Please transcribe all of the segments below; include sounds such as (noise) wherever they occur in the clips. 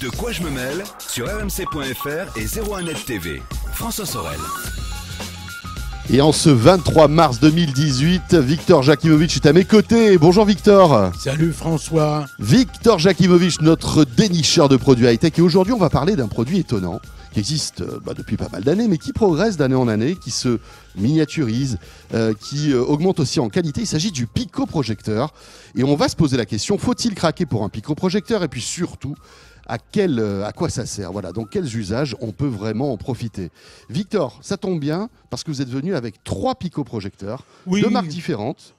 De quoi je me mêle sur rmc.fr et 01net TV. François Sorel. Et en ce 23 mars 2018, Victor Jakimovic est à mes côtés. Bonjour Victor. Salut François. Victor Jakimovic, notre dénicheur de produits high-tech. Et aujourd'hui, on va parler d'un produit étonnant qui existe euh, bah, depuis pas mal d'années, mais qui progresse d'année en année, qui se miniaturise, euh, qui euh, augmente aussi en qualité. Il s'agit du picoprojecteur. Et on va se poser la question, faut-il craquer pour un picoprojecteur Et puis surtout, à, quel, euh, à quoi ça sert Voilà, donc quels usages on peut vraiment en profiter Victor, ça tombe bien parce que vous êtes venu avec trois picoprojecteurs projecteurs deux marques différentes.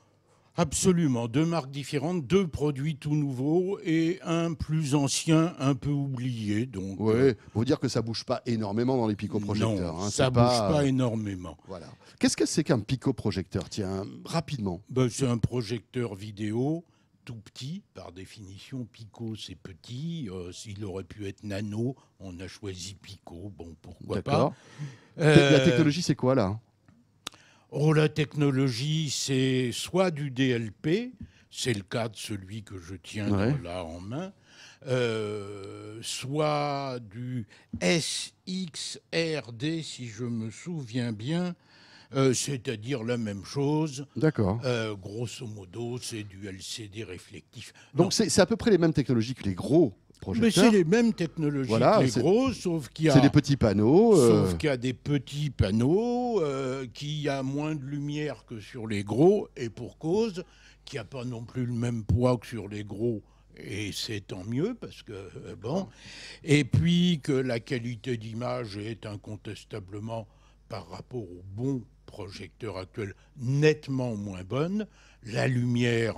Absolument, deux marques différentes, deux produits tout nouveaux et un plus ancien, un peu oublié. Donc, ouais, euh, dire que ça bouge pas énormément dans les picoprojecteurs. Non, hein, ça bouge pas... énormément. Voilà. Qu'est-ce que c'est qu'un pico-projecteur Tiens, rapidement. Ben, c'est un projecteur vidéo tout petit, par définition, Pico c'est petit, euh, s'il aurait pu être nano, on a choisi Pico, bon pourquoi pas. Euh, la technologie c'est quoi là Oh la technologie c'est soit du DLP, c'est le cas de celui que je tiens là en main, euh, soit du SXRD si je me souviens bien, euh, c'est-à-dire la même chose. D'accord. Euh, grosso modo, c'est du LCD réflectif. Donc c'est à peu près les mêmes technologies que les gros mais c'est les mêmes technologies que les gros, sauf qu'il y a. C'est des petits panneaux. Euh. Sauf qu'il y a des petits panneaux, qui a moins de lumière que sur les gros, et pour cause, qu'il n'y a pas non plus le même poids que sur les gros. Et c'est tant mieux parce que bon, et puis que la qualité d'image est incontestablement par rapport au bon projecteurs actuels nettement moins bonne, la lumière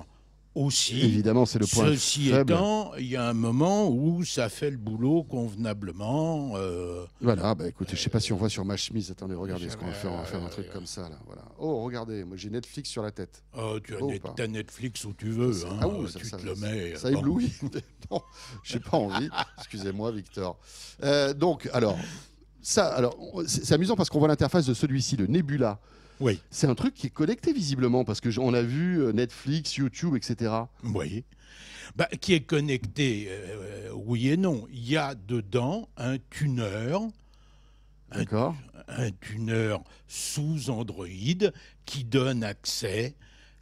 aussi. Évidemment, c'est le point. Ceci étant, il y a un moment où ça fait le boulot convenablement. Euh, voilà, bah écoutez, je sais pas si on voit sur ma chemise. Attendez, regardez ce qu'on va faire. On va faire un truc comme ça. Là, voilà. Oh, regardez, moi j'ai Netflix sur la tête. Oh, tu as, oh, Netflix où tu veux. Hein, ah tu le mets. Ça, éblouit. Je (laughs) n'ai pas envie. Excusez-moi, Victor. Euh, donc, alors, alors, c'est amusant parce qu'on voit l'interface de celui-ci, le Nebula. Oui. C'est un truc qui est connecté visiblement parce que on a vu euh, Netflix, YouTube, etc. Oui. Bah, qui est connecté, euh, oui et non. Il y a dedans un tuner, un, un sous Android qui donne accès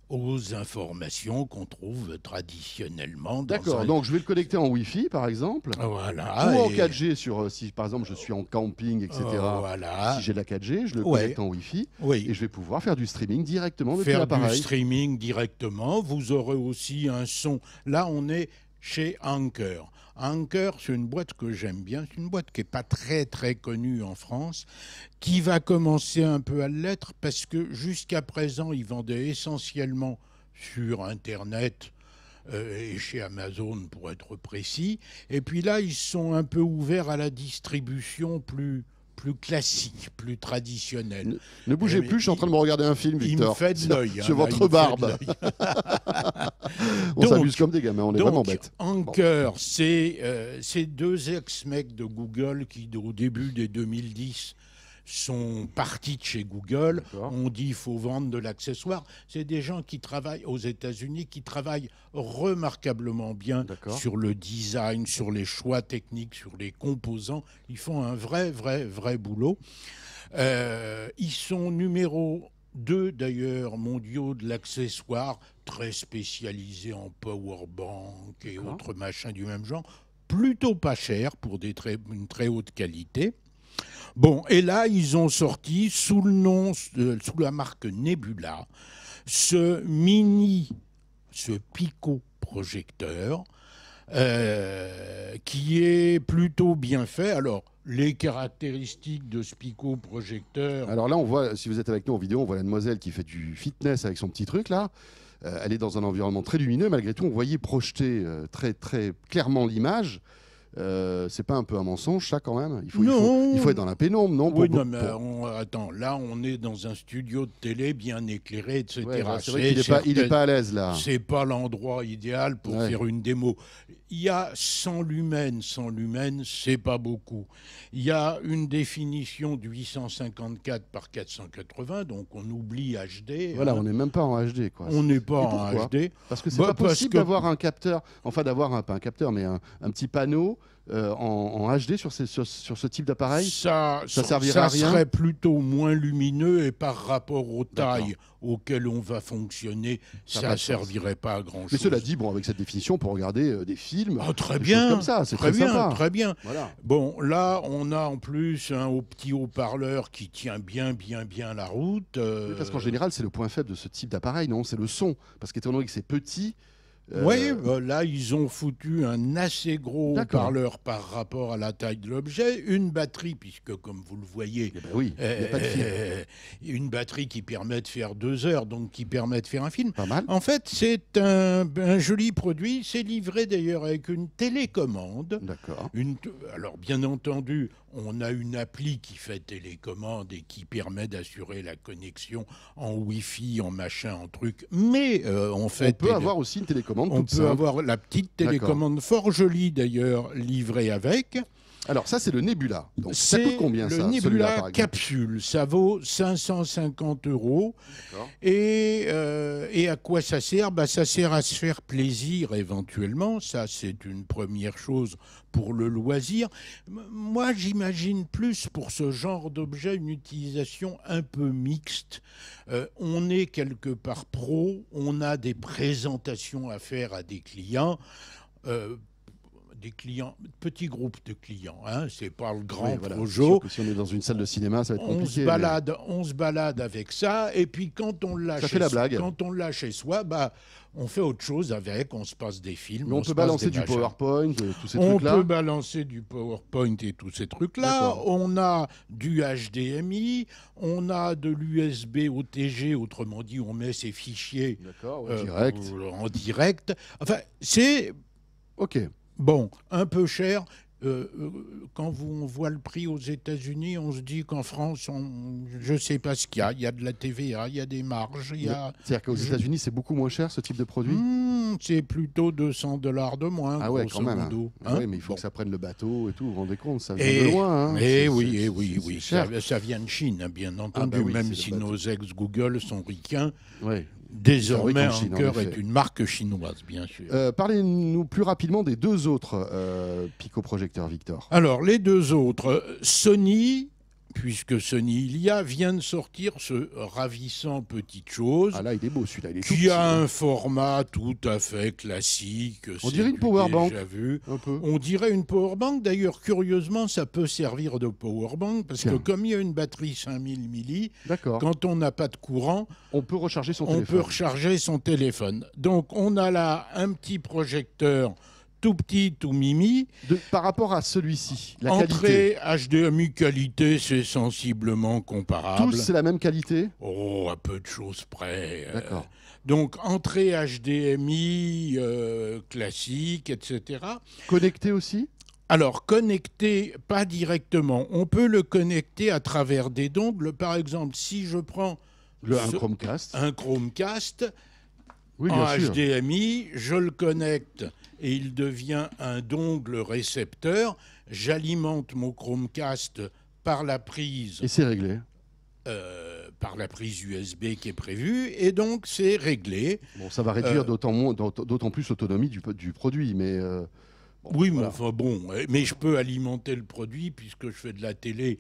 aux informations qu'on trouve traditionnellement. D'accord, donc je vais le connecter en Wi-Fi par exemple, voilà, ou en 4G sur, euh, si par exemple je suis en camping, etc. Euh, voilà. Si j'ai la 4G, je le connecte en Wi-Fi oui. et je vais pouvoir faire du streaming directement depuis l'appareil. Faire du streaming directement, vous aurez aussi un son. Là on est chez Anker. Anker, c'est une boîte que j'aime bien, c'est une boîte qui n'est pas très très connue en France, qui va commencer un peu à l'être parce que jusqu'à présent, ils vendaient essentiellement sur Internet euh, et chez Amazon pour être précis. Et puis là, ils sont un peu ouverts à la distribution plus plus classique, plus traditionnel. Ne, bougez euh, plus, je suis en train de me regarder un film, Victor. Hein, il me fait de l'œil. Sur, votre barbe. on s'amuse comme des gamins, on est vraiment bêtes. Anker, c'est euh, ces deux ex-mecs de Google qui, au début des 2010, sont partis de chez Google. On dit qu'il faut vendre de l'accessoire. C'est des gens qui travaillent aux États-Unis, qui travaillent remarquablement bien sur le design, sur les choix techniques, sur les composants. Ils font un vrai, vrai, vrai boulot. Euh, ils sont numéro 2 d'ailleurs mondiaux de l'accessoire, très spécialisés en power bank et autres machins du même genre, plutôt pas cher pour des une très haute qualité. Bon, et là, ils ont sorti sous le nom, euh, sous la marque Nebula, ce mini, ce picoprojecteur projecteur, qui est plutôt bien fait. Alors, les caractéristiques de ce picot projecteur. Alors là, on voit, si vous êtes avec nous en vidéo, on voit la demoiselle qui fait du fitness avec son petit truc là. Euh, elle est dans un environnement très lumineux. Malgré tout, on voyait projeter euh, très, très clairement l'image. Euh, c'est pas un peu un mensonge, ça, quand même il faut, il faut, être dans la pénombre, non Oui, non, mais euh, attends, là, on est dans un studio de télé bien éclairé, etc. Bah, il n'est pas, pas à l'aise, là. C'est pas l'endroit idéal pour faire une démo. Il y a sans lumens. 100 lumens, c'est pas beaucoup. Il y a une définition du 854 par 480, donc on oublie HD. Voilà, hein. on n'est même pas en HD, quoi. On n'est pas en HD. Parce que c'est bah, pas possible d'avoir un capteur, enfin d'avoir un, un capteur, mais un petit panneau euh, en, HD sur, ce type d'appareil ça, ça, servirait à rien. serait plutôt moins lumineux et par rapport aux tailles auxquelles on va fonctionner, ça ne servirait pas à grand-chose. Mais cela dit, bon, avec cette définition, pour regarder euh, des films, ah, très bien, comme ça, c'est très, bien, Très bien. Bon, là, on a en plus un petit haut-parleur qui tient bien, bien, bien la route. Parce qu'en euh, général, c'est le point faible de ce type d'appareil, non C'est le son, parce qu'étant donné que c'est petit, euh, oui, euh, là, ils ont foutu un assez gros parleur par rapport à la taille de l'objet, une batterie, puisque comme vous le voyez, une batterie qui permet de faire deux heures, donc qui permet de faire un film. En fait, c'est un, joli produit. C'est livré d'ailleurs avec une télécommande. D'accord. Alors, bien entendu, on a une appli qui fait télécommande et qui permet d'assurer la connexion en Wi-Fi, en machin, en truc. Mais euh, en fait. On peut avoir aussi une télécommande on peut avoir la petite télécommande fort jolie d'ailleurs livrée avec. Alors ça, c'est le Nebula. Donc ça coûte combien le Nebula capsule, ça vaut 550 euros. Euh, et, à quoi ça sert bah, Ça sert à se faire plaisir éventuellement. Ça, c'est une première chose pour le loisir. Moi, j'imagine plus pour ce genre d'objet une utilisation un peu mixte. Euh, on est quelque part pro, on a des présentations à faire à des clients. Euh, des clients, petits groupes de clients. Hein, c'est pas le grand oui, Si on est dans une salle de cinéma, ça va être compliqué. balade, On se balade avec ça, et puis quand on l'a chez, la blague. Quand on lâche chez soi, bah, on fait autre chose avec, on se passe des films. on, on peut balancer du PowerPoint, et tous ces trucs-là. On peut balancer du PowerPoint et tous ces trucs-là. On a du HDMI, on a de l'USB OTG, autrement dit, on met ses fichiers euh, direct. en direct. Enfin, c'est Ok. Bon, un peu cher. Euh, euh, quand on voit le prix aux États-Unis, on se dit qu'en France, on, je ne sais pas ce qu'il y a. Il y a de la TVA, il y a des marges. Il y a... C'est-à-dire qu'aux États-Unis, c'est beaucoup moins cher ce type de produit hmm, C'est plutôt 200 dollars de moins. Ah ouais, quand même. Hein. Ah hein. mais il faut que ça prenne le bateau et tout. Vous vous rendez compte, ça vient de loin. Hein. Eh oui, et eh oui, oui. Ça, vient de Chine, hein, bien ah entendu, bah même si nos ex-Google sont ricains. Désormais, un est une marque chinoise, bien sûr. Euh, parlez-nous plus rapidement des deux autres euh, picoprojecteurs, Victor. Alors, les deux autres, euh, Sony puisque Sony Ilia vient de sortir ce ravissant Petite Chose. il qui a un format tout à fait classique. On dirait une powerbank. On dirait une bank. D'ailleurs, curieusement, ça peut servir de power bank parce que comme il y a une batterie 5000 milli, quand on n'a pas de courant, on peut recharger son on peut recharger son téléphone. Donc, on a là un petit projecteur tout petit, tout mimi. par rapport à celui-ci, la Entrée HDMI qualité, c'est sensiblement comparable. Tous, c'est la même qualité Oh, à peu de choses près. Euh. D'accord. Donc, entrée HDMI euh, classique, etc. Connecté aussi alors, connecté, pas directement. On peut le connecter à travers des dongles. Par exemple, si je prends le, un Chromecast, un Chromecast oui, en HDMI, je le connecte et il devient un dongle récepteur. J'alimente mon Chromecast par la prise. Et c'est réglé. Euh, par la prise USB qui est prévue, et donc c'est réglé. Bon, ça va réduire euh, d'autant plus l'autonomie du, produit, mais. Euh, oui, mais enfin bon, mais je peux alimenter le produit puisque je fais de la télé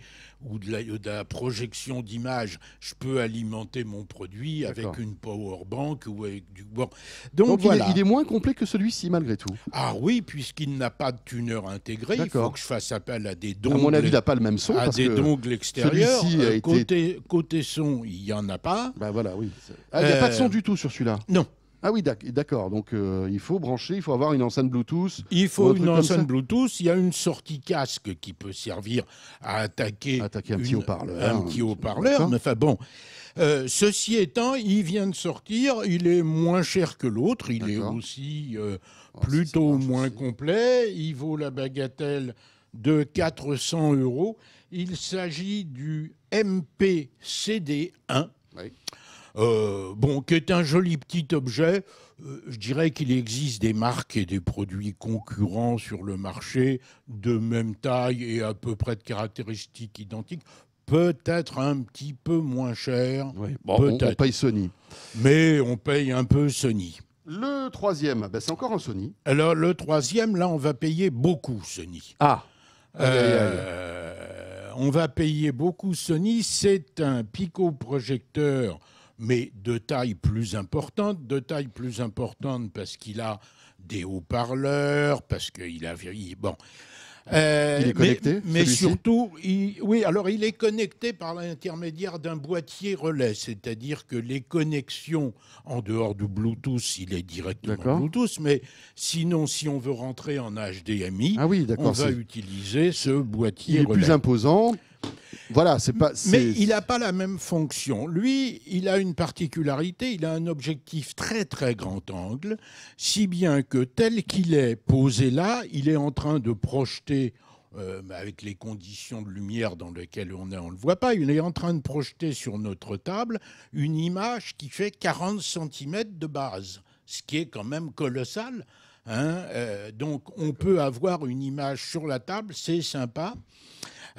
ou de la, projection d'image. Je peux alimenter mon produit avec une power bank ou avec du bon. Donc, il, est, moins complet que celui-ci malgré tout. Ah oui, puisqu'il n'a pas de tuner intégré, il faut que je fasse appel à des dongles. À mon avis, il n'a pas le même son. À parce des dongles extérieurs. Euh, côté, côté son, il y en a pas. Bah voilà, oui. Euh, ah, il n'y a pas de son du tout sur celui-là. Non. Ah oui, d'accord. Donc euh, il faut brancher, il faut avoir une enceinte Bluetooth. Il faut une enceinte Bluetooth. Il y a une sortie casque qui peut servir à attaquer, un, petit haut-parleur, un bon. Euh, ceci étant, il vient de sortir, il est moins cher que l'autre, il est aussi euh, oh, plutôt moins complet, il vaut la bagatelle de 400 euros. Il s'agit du MPCD1. Oui. Euh, bon, qui est un joli petit objet. Euh, je dirais qu'il existe des marques et des produits concurrents sur le marché de même taille et à peu près de caractéristiques identiques. Peut-être un petit peu moins cher. Oui, on, paye Sony. Mais on paye un peu Sony. Le troisième, bah, c'est encore un Sony. Alors le troisième, là, on va payer beaucoup Sony. Ah. Euh, on va payer beaucoup Sony. C'est un projecteur mais de taille plus importante, de taille plus importante parce qu'il a des haut-parleurs, parce qu'il a... Bon. Euh, il est connecté Mais, surtout, oui, alors il est connecté par l'intermédiaire d'un boîtier relais, c'est-à-dire que les connexions en dehors du Bluetooth, il est directement Bluetooth, mais sinon, si on veut rentrer en HDMI, ah oui, on va utiliser ce boîtier relais. Il est plus imposant voilà, c'est pas. Mais il n'a pas la même fonction. Lui, il a une particularité, il a un objectif très très grand angle, si bien que tel qu'il est posé là, il est en train de projeter, euh, avec les conditions de lumière dans lesquelles on est, on ne le voit pas, il est en train de projeter sur notre table une image qui fait 40 cm de base, ce qui est quand même colossal. Hein euh, donc on peut avoir une image sur la table, c'est sympa.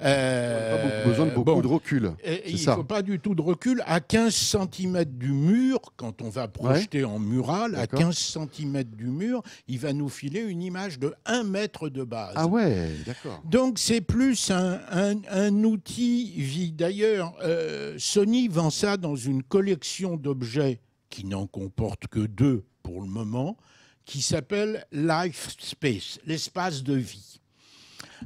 Il n'y a pas besoin de beaucoup de recul. il ne faut pas du tout de recul. À 15 cm du mur, quand on va projeter en mural, à 15 cm du mur, il va nous filer une image de 1 mètre de base. Ah ouais, d'accord. Donc c'est plus un, outil vie. D'ailleurs, euh, Sony vend ça dans une collection d'objets qui n'en comporte que deux pour le moment, qui s'appelle Life Space, l'espace de vie.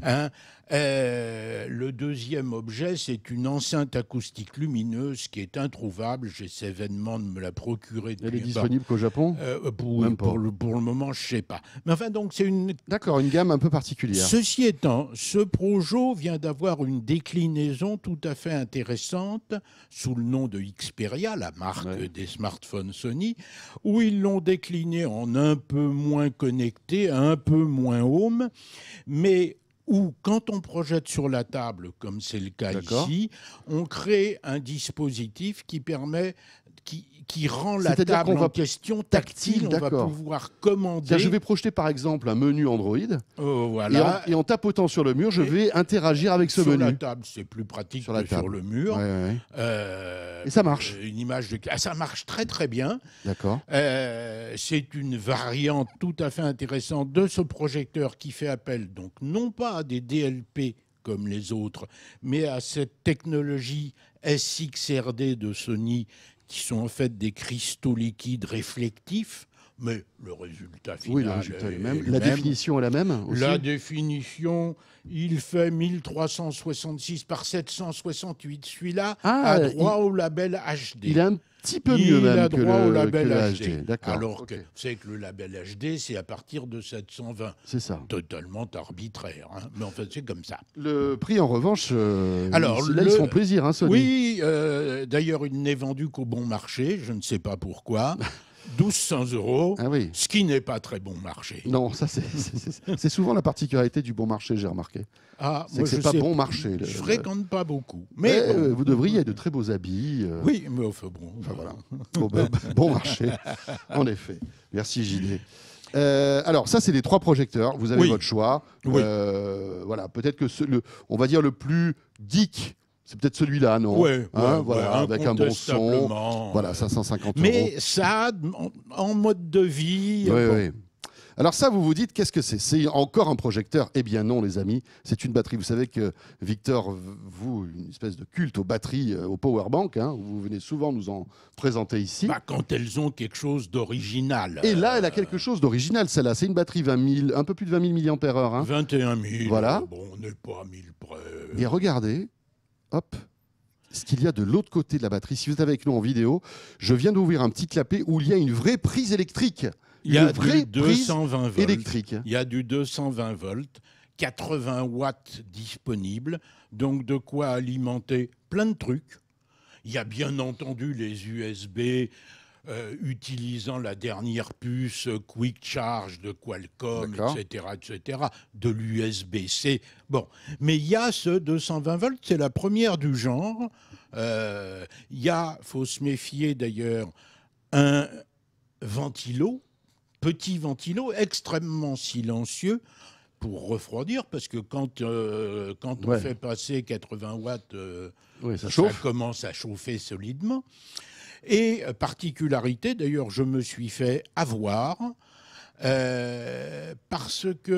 Hein euh, le deuxième objet, c'est une enceinte acoustique lumineuse qui est introuvable. J'essaie vainement de me la procurer. Elle est disponible qu'au Japon euh, pour, pour, le, moment, je ne sais pas. Mais enfin, donc, c'est une. D'accord, une gamme un peu particulière. Ceci étant, ce Projo vient d'avoir une déclinaison tout à fait intéressante sous le nom de Xperia, la marque des smartphones Sony, où ils l'ont décliné en un peu moins connecté, un peu moins home, mais ou quand on projette sur la table, comme c'est le cas ici, on crée un dispositif qui permet qui, rend la table en question tactile, on va pouvoir commander. Je vais projeter par exemple un menu Android oh, voilà. et, en, tapotant sur le mur, je vais interagir avec ce menu. Sur la table, c'est plus pratique sur que sur le mur. Euh, et ça marche. Euh, une image de... Ah, ça marche très très bien. D'accord. Euh, c'est une variante tout à fait intéressante de ce projecteur qui fait appel donc non pas à des DLP comme les autres, mais à cette technologie SXRD de Sony qui sont en fait des cristaux liquides réflectifs, mais le résultat final oui, le résultat est, même. La définition est la même La définition, il fait 1366 par 768. Celui-là ah, a droit au label HD. Il petit peu mieux que le, au label HD. Alors que c'est que le label HD, c'est à partir de 720. C'est ça. Totalement arbitraire. Hein. Mais en fait, c'est comme ça. Le prix, en revanche, euh, Alors, là, font plaisir. Hein, Sony. Oui, euh, d'ailleurs, il n'est vendu qu'au bon marché. Je ne sais pas pourquoi. (laughs) 1200 euros, ah ce qui n'est pas très bon marché. Non, ça c'est souvent la particularité du bon marché, j'ai remarqué. Ah, c'est que pas bon marché. Je fréquente pas beaucoup. Mais, eh, vous devriez de très beaux habits. Euh. Oui, mais au bon. Enfin, voilà. (laughs) bon, ben, ben, bon, marché, en effet. Merci JD. Euh, alors ça, c'est les trois projecteurs. Vous avez votre choix. Euh, voilà, peut-être que le, on va dire le plus dick » C'est peut-être celui-là, non Oui, hein, voilà, avec un bon son. Voilà, 550 euros. Mais ça, en mode de vie. Oui, oui. Alors ça, vous vous dites, qu'est-ce que c'est C'est encore un projecteur Eh bien non, les amis, c'est une batterie. Vous savez que Victor, vous, une espèce de culte aux batteries, euh, aux powerbank, hein, vous venez souvent nous en présenter ici. Bah, quand elles ont quelque chose d'original. Et là, elle a euh, quelque chose d'original, celle-là. C'est une batterie 20 un peu plus de 20 000 mAh. Hein. 21 000. Voilà. Bon, on n'est pas à 1000 près. Et regardez, hop, ce qu'il y a de l'autre côté de la batterie. Si vous êtes avec nous en vidéo, je viens d'ouvrir un petit clapet où il y a une vraie prise électrique. Il y a du 220 volts. Électrique. Il y a du 220 volts, 80 watts disponibles, donc de quoi alimenter plein de trucs. Il y a bien entendu les USB, euh, utilisant la dernière puce Quick Charge de Qualcomm, etc., etc., de l'USB-C. Bon, mais il y a ce 220 volts, c'est la première du genre. Euh, il y a, faut se méfier d'ailleurs, un ventilo, petit ventilo, extrêmement silencieux pour refroidir, parce que quand, euh, quand on fait passer 80 watts, ça, ça, commence à chauffer solidement. Et euh, particularité, d'ailleurs, je me suis fait avoir euh, parce que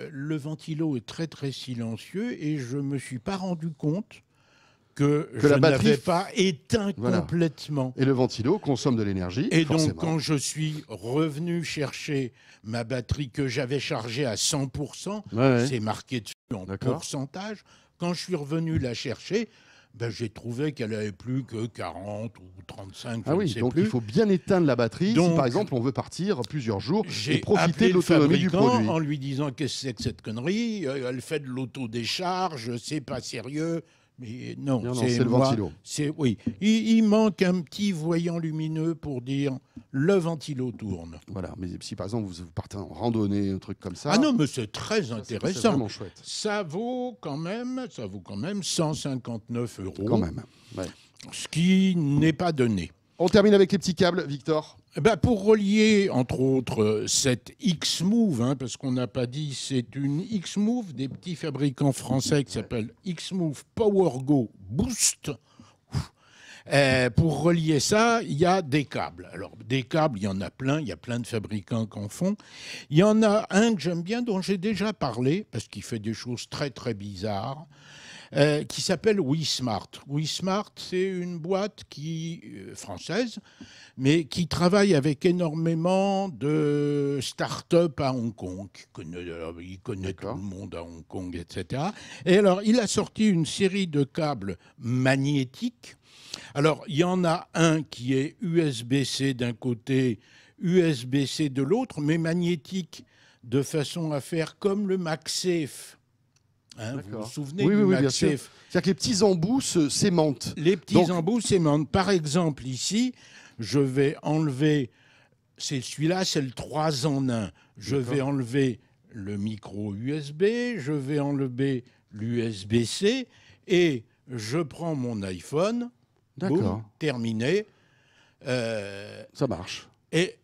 euh, le ventilo est très très silencieux et je ne me suis pas rendu compte que, je la pas éteint complètement. Et le ventilo consomme de l'énergie. Et donc quand je suis revenu chercher ma batterie que j'avais chargée à 100%, c'est marqué dessus en pourcentage, quand je suis revenu la chercher, ben, j'ai trouvé qu'elle avait plus que 40 ou 35. Ah je oui, donc il faut bien éteindre la batterie si par exemple on veut partir plusieurs jours et profiter de l'autonomie du produit. En lui disant qu'est-ce que c'est que cette connerie, euh, elle fait de l'autodécharge, c'est pas sérieux. Euh, non, c'est le ventilo. oui, il, manque un petit voyant lumineux pour dire le ventilo tourne. Voilà, mais si par exemple vous, partez en randonnée, un truc comme ça. Ah non, mais c'est très intéressant. chouette. Ça vaut quand même, ça vaut quand même 159 euros. Quand même. Ce qui n'est pas donné. On termine avec les petits câbles, Victor. Eh ben, pour relier, entre autres, cette X-Move, hein, parce qu'on n'a pas dit, c'est une X-Move des petits fabricants français qui s'appelle X-Move Power Go Boost. Eh, pour relier ça, il y a des câbles. Alors, des câbles, il y en a plein, il y a plein de fabricants qui en font. Il y en a un que j'aime bien, dont j'ai déjà parlé, parce qu'il fait des choses très, très bizarres. Euh, qui s'appelle WeSmart. WeSmart, c'est une boîte qui, euh, française, mais qui travaille avec énormément de start-up à Hong Kong. Euh, il connaît, tout le monde à Hong Kong, etc. Et alors, il a sorti une série de câbles magnétiques. Alors, il y en a un qui est USB-C d'un côté, USB-C de l'autre, mais magnétique de façon à faire comme le MagSafe Hein, vous vous souvenez du C'est-à-dire que les petits embouts s'aimantent. Les petits embouts s'aimantent. Par exemple, ici, je vais enlever. C'est celui-là, c'est le 3 en 1. Je vais enlever le micro USB, je vais enlever l'USB-C et je prends mon iPhone. D'accord. Terminé. Euh, ça marche. Et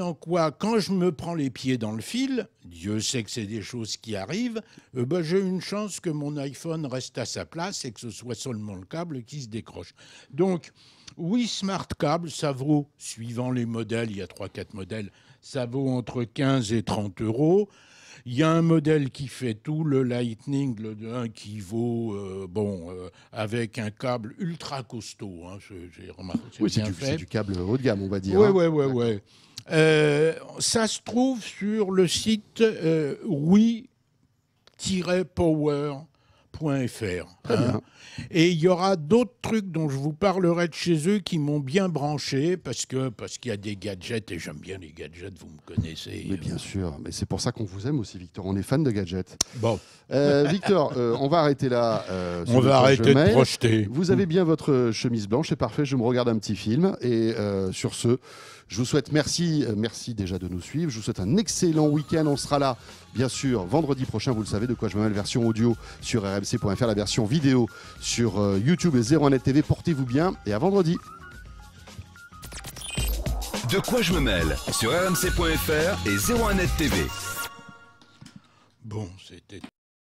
en quoi, quand je me prends les pieds dans le fil, Dieu sait que c'est des choses qui arrivent, euh, bah, j'ai une chance que mon iPhone reste à sa place et que ce soit seulement le câble qui se décroche. Donc, oui, Smart Cable, ça vaut, suivant les modèles, il y a 3-4 modèles, ça vaut entre 15 et 30 euros. Il y a un modèle qui fait tout, le Lightning, le qui vaut, euh, bon, euh, avec un câble ultra costaud. Hein, j'ai remarqué. Oui, c'est du, câble haut de gamme, on va dire. Oui, hein. oui, oui, oui. Euh, ça se trouve sur le site oui-power. Hein. Et il y aura d'autres trucs dont je vous parlerai de chez eux qui m'ont bien branché parce que parce qu'il y a des gadgets et j'aime bien les gadgets, vous me connaissez. Mais bien euh. sûr, mais c'est pour ça qu'on vous aime aussi, Victor. On est fan de gadgets. Bon, euh, Victor, euh, on va arrêter là. on va arrêter de projeter. Vous avez bien votre chemise blanche, c'est parfait. Je me regarde un petit film et sur ce, je vous souhaite merci, merci déjà de nous suivre. Je vous souhaite un excellent week-end. On sera là bien sûr vendredi prochain, vous le savez, de quoi je me mêle, version audio sur rmc.fr, la version vidéo sur euh, YouTube et 01net TV. Portez-vous bien et à vendredi. De quoi je me mêle sur rmc.fr et 01net TV. Bon, c'était...